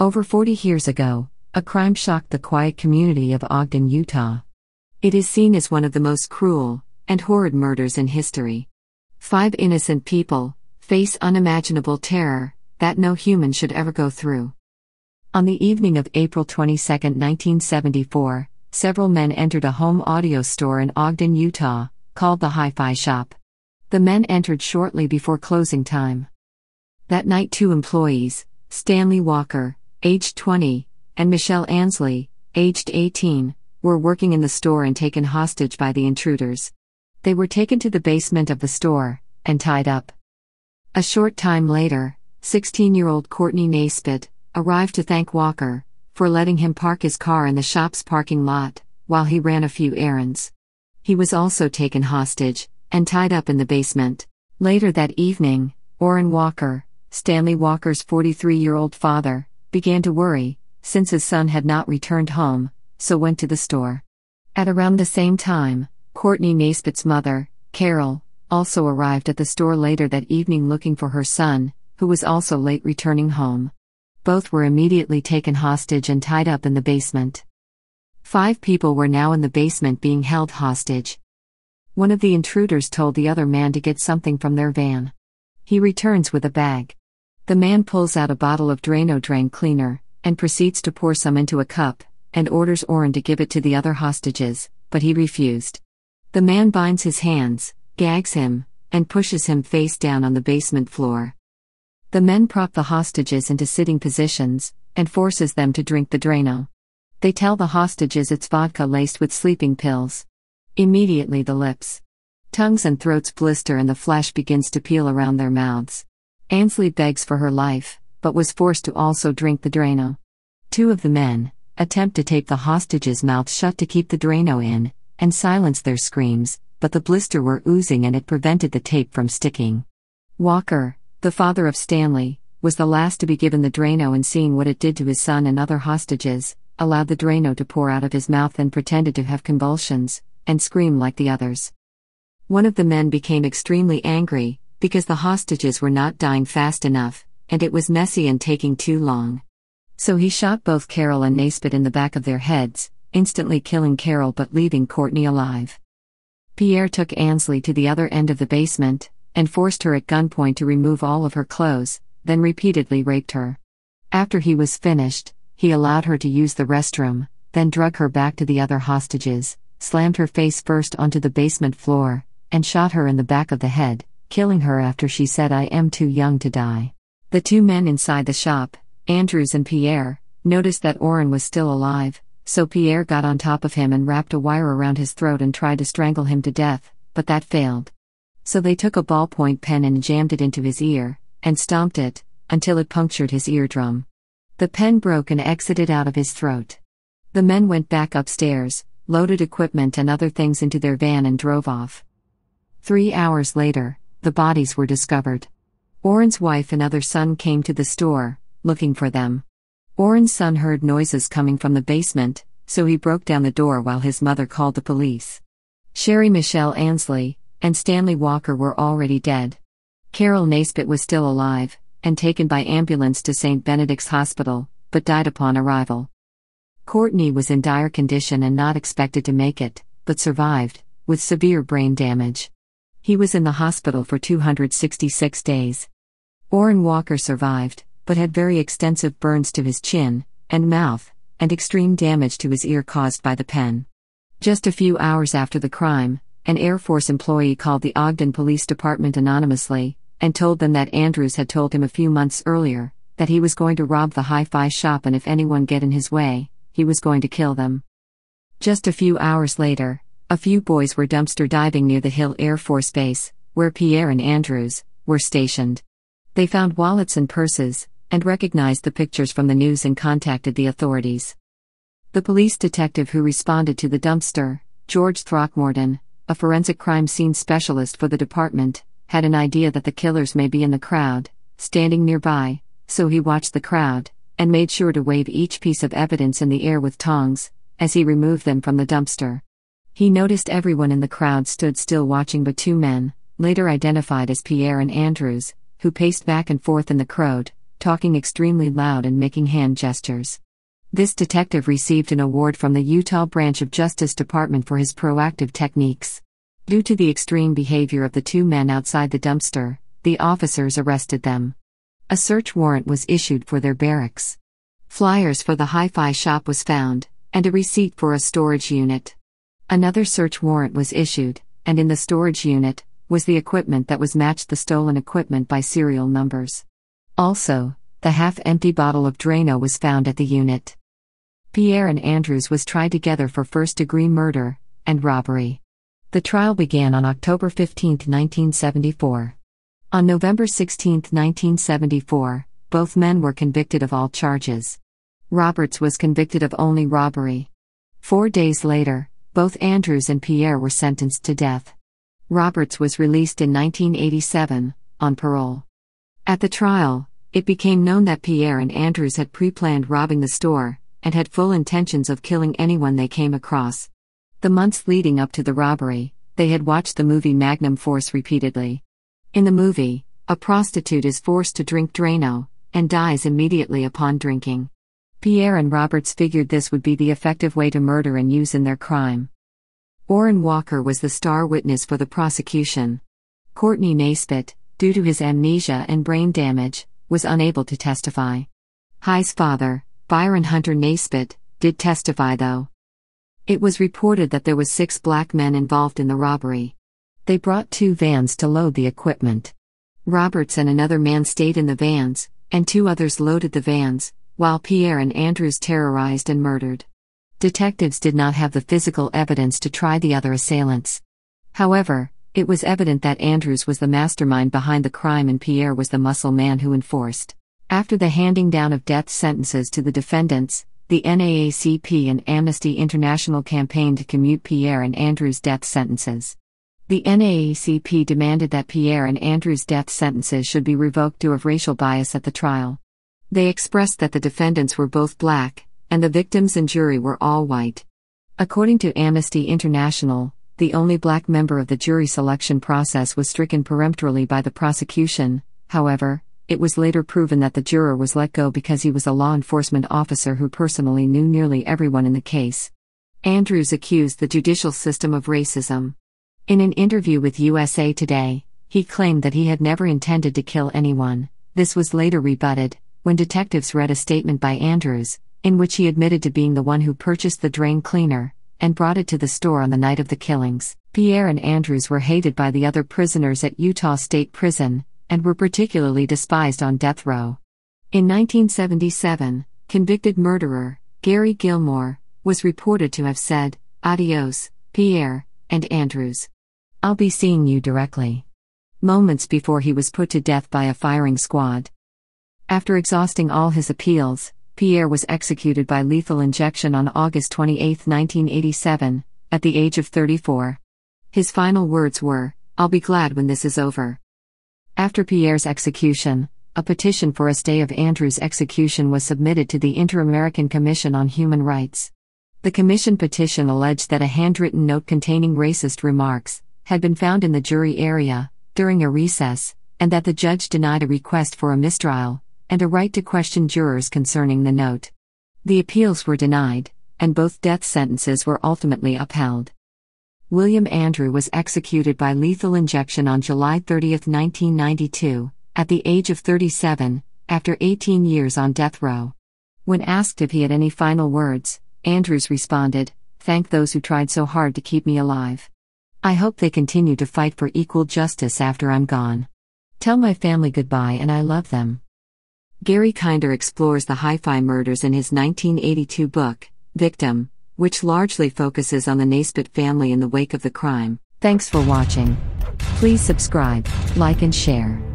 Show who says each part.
Speaker 1: Over 40 years ago, a crime shocked the quiet community of Ogden, Utah. It is seen as one of the most cruel and horrid murders in history. Five innocent people face unimaginable terror that no human should ever go through. On the evening of April 22, 1974, several men entered a home audio store in Ogden, Utah, called the Hi Fi Shop. The men entered shortly before closing time. That night, two employees, Stanley Walker aged 20, and Michelle Ansley, aged 18, were working in the store and taken hostage by the intruders. They were taken to the basement of the store and tied up. A short time later, 16 year old Courtney Naspit arrived to thank Walker for letting him park his car in the shop's parking lot while he ran a few errands. He was also taken hostage and tied up in the basement. Later that evening, Orrin Walker, Stanley Walker's 43 year old father, began to worry, since his son had not returned home, so went to the store. At around the same time, Courtney Nesbitt's mother, Carol, also arrived at the store later that evening looking for her son, who was also late returning home. Both were immediately taken hostage and tied up in the basement. Five people were now in the basement being held hostage. One of the intruders told the other man to get something from their van. He returns with a bag. The man pulls out a bottle of Drano drain cleaner, and proceeds to pour some into a cup, and orders Oren to give it to the other hostages, but he refused. The man binds his hands, gags him, and pushes him face down on the basement floor. The men prop the hostages into sitting positions, and forces them to drink the Drano. They tell the hostages it's vodka laced with sleeping pills. Immediately the lips, tongues, and throats blister, and the flesh begins to peel around their mouths. Ansley begs for her life, but was forced to also drink the Drano. Two of the men attempt to tape the hostages' mouths shut to keep the Drano in and silence their screams, but the blister were oozing and it prevented the tape from sticking. Walker, the father of Stanley, was the last to be given the Drano and seeing what it did to his son and other hostages, allowed the Drano to pour out of his mouth and pretended to have convulsions, and scream like the others. One of the men became extremely angry, because the hostages were not dying fast enough, and it was messy and taking too long. So he shot both Carol and Naisbitt in the back of their heads, instantly killing Carol but leaving Courtney alive. Pierre took Ansley to the other end of the basement and forced her at gunpoint to remove all of her clothes, then repeatedly raped her. After he was finished, he allowed her to use the restroom, then drug her back to the other hostages, slammed her face first onto the basement floor, and shot her in the back of the head, killing her after she said, I am too young to die. The two men inside the shop, Andrews and Pierre, noticed that Orrin was still alive, so Pierre got on top of him and wrapped a wire around his throat and tried to strangle him to death, but that failed. So they took a ballpoint pen and jammed it into his ear, and stomped it, until it punctured his eardrum. The pen broke and exited out of his throat. The men went back upstairs, loaded equipment and other things into their van and drove off. Three hours later, the bodies were discovered. Oren's wife and other son came to the store, looking for them. Oren's son heard noises coming from the basement, so he broke down the door while his mother called the police. Sherry Michelle Ansley and Stanley Walker were already dead. Carol Naisbitt was still alive and taken by ambulance to St. Benedict's Hospital, but died upon arrival. Courtney was in dire condition and not expected to make it, but survived, with severe brain damage. He was in the hospital for 266 days. Orrin Walker survived, but had very extensive burns to his chin and mouth, and extreme damage to his ear caused by the pen. Just a few hours after the crime, an Air Force employee called the Ogden Police Department anonymously and told them that Andrews had told him a few months earlier that he was going to rob the hi fi shop and if anyone get in his way, he was going to kill them. Just a few hours later, a few boys were dumpster diving near the Hill Air Force Base, where Pierre and Andrews were stationed. They found wallets and purses, and recognized the pictures from the news and contacted the authorities. The police detective who responded to the dumpster, George Throckmorton, a forensic crime scene specialist for the department, had an idea that the killers may be in the crowd, standing nearby, so he watched the crowd, and made sure to wave each piece of evidence in the air with tongs, as he removed them from the dumpster. He noticed everyone in the crowd stood still watching but two men, later identified as Pierre and Andrews, who paced back and forth in the crowd, talking extremely loud and making hand gestures. This detective received an award from the Utah branch of Justice Department for his proactive techniques. Due to the extreme behavior of the two men outside the dumpster, the officers arrested them. A search warrant was issued for their barracks. Flyers for the hi fi shop was found, and a receipt for a storage unit. Another search warrant was issued, and in the storage unit was the equipment that was matched the stolen equipment by serial numbers. Also, the half empty bottle of Drano was found at the unit. Pierre and Andrews was tried together for first degree murder and robbery. The trial began on October 15, 1974. On November 16, 1974, both men were convicted of all charges. Roberts was convicted of only robbery. Four days later, both Andrews and Pierre were sentenced to death. Roberts was released in 1987, on parole. At the trial, it became known that Pierre and Andrews had pre planned robbing the store, and had full intentions of killing anyone they came across. The months leading up to the robbery, they had watched the movie Magnum Force repeatedly. In the movie, a prostitute is forced to drink Drano, and dies immediately upon drinking. Pierre and Roberts figured this would be the effective way to murder and use in their crime. Orrin Walker was the star witness for the prosecution. Courtney Nesbitt, due to his amnesia and brain damage, was unable to testify. High's father, Byron Hunter Nesbitt, did testify though. It was reported that there was six black men involved in the robbery. They brought two vans to load the equipment. Roberts and another man stayed in the vans, and two others loaded the vans, while Pierre and Andrews terrorized and murdered. Detectives did not have the physical evidence to try the other assailants. However, it was evident that Andrews was the mastermind behind the crime and Pierre was the muscle man who enforced. After the handing down of death sentences to the defendants, the NAACP and Amnesty International campaigned to commute Pierre and Andrews' death sentences. The NAACP demanded that Pierre and Andrews' death sentences should be revoked due of racial bias at the trial. They expressed that the defendants were both black, and the victims and jury were all white. According to Amnesty International, the only black member of the jury selection process was stricken peremptorily by the prosecution, however, it was later proven that the juror was let go because he was a law enforcement officer who personally knew nearly everyone in the case. Andrews accused the judicial system of racism. In an interview with USA Today, he claimed that he had never intended to kill anyone. This was later rebutted, when detectives read a statement by Andrews, in which he admitted to being the one who purchased the drain cleaner and brought it to the store on the night of the killings. Pierre and Andrews were hated by the other prisoners at Utah State Prison and were particularly despised on death row. In 1977, convicted murderer Gary Gilmore was reported to have said, Adios, Pierre and Andrews. I'll be seeing you directly. Moments before he was put to death by a firing squad. After exhausting all his appeals, Pierre was executed by lethal injection on August 28, 1987, at the age of 34. His final words were, I'll be glad when this is over. After Pierre's execution, a petition for a stay of Andrew's execution was submitted to the Inter American Commission on Human Rights. The commission petition alleged that a handwritten note containing racist remarks had been found in the jury area during a recess, and that the judge denied a request for a mistrial, and a right to question jurors concerning the note. The appeals were denied, and both death sentences were ultimately upheld. William Andrew was executed by lethal injection on July 30, 1992, at the age of 37, after 18 years on death row. When asked if he had any final words, Andrews responded, Thank those who tried so hard to keep me alive. I hope they continue to fight for equal justice after I'm gone. Tell my family goodbye and I love them. Gary Kinder explores the hi fi murders in his 1982 book, Victim, which largely focuses on the Naisbitt family in the wake of the crime. Thanks for watching. Please subscribe, like, and share.